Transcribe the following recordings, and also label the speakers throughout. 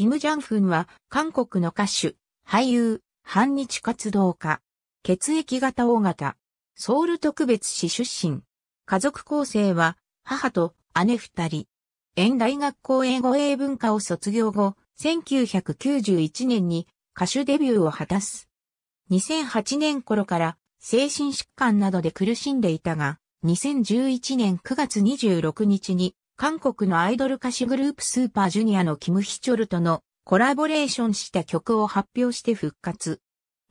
Speaker 1: キム・ジャンフンは韓国の歌手、俳優、反日活動家、血液型大型、ソウル特別市出身。家族構成は母と姉二人。遠大学校英語英文科を卒業後、1991年に歌手デビューを果たす。2008年頃から精神疾患などで苦しんでいたが、2011年9月26日に韓国のアイドル歌手グループスーパージュニアのキム・ヒチョルとのコラボレーションした曲を発表して復活。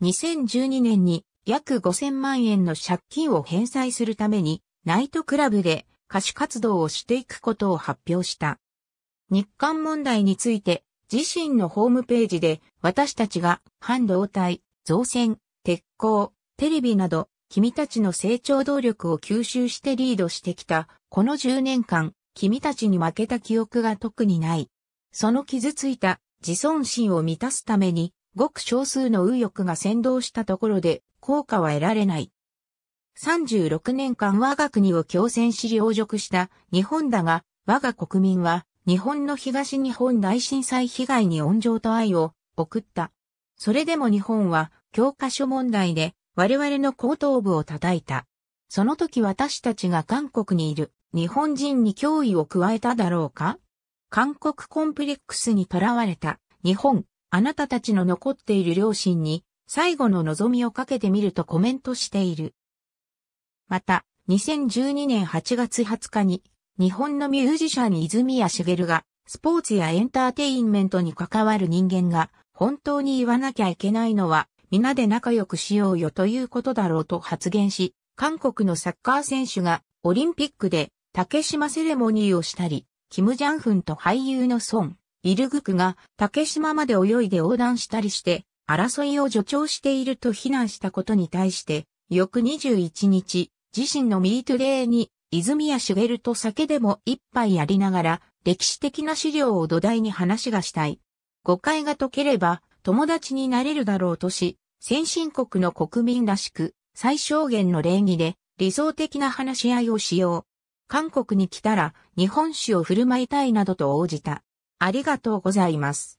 Speaker 1: 2012年に約5000万円の借金を返済するためにナイトクラブで歌手活動をしていくことを発表した。日韓問題について自身のホームページで私たちが半導体、造船、鉄鋼、テレビなど君たちの成長動力を吸収してリードしてきたこの10年間君たちに負けた記憶が特にない。その傷ついた自尊心を満たすために、ごく少数の右翼が先導したところで効果は得られない。36年間我が国を強戦し領辱した日本だが、我が国民は日本の東日本大震災被害に温情と愛を送った。それでも日本は教科書問題で我々の後頭部を叩いた。その時私たちが韓国にいる日本人に脅威を加えただろうか韓国コンプレックスにとらわれた日本、あなたたちの残っている両親に最後の望みをかけてみるとコメントしている。また、2012年8月20日に日本のミュージシャン泉谷しげるがスポーツやエンターテインメントに関わる人間が本当に言わなきゃいけないのは皆で仲良くしようよということだろうと発言し、韓国のサッカー選手がオリンピックで竹島セレモニーをしたり、キム・ジャンフンと俳優のソン、イルグクが竹島まで泳いで横断したりして、争いを助長していると非難したことに対して、翌21日、自身のミートレーに、泉谷ルと酒でも一杯やりながら、歴史的な資料を土台に話がしたい。誤解が解ければ、友達になれるだろうとし、先進国の国民らしく、最小限の礼儀で理想的な話し合いをしよう。韓国に来たら日本酒を振る舞いたいなどと応じた。ありがとうございます。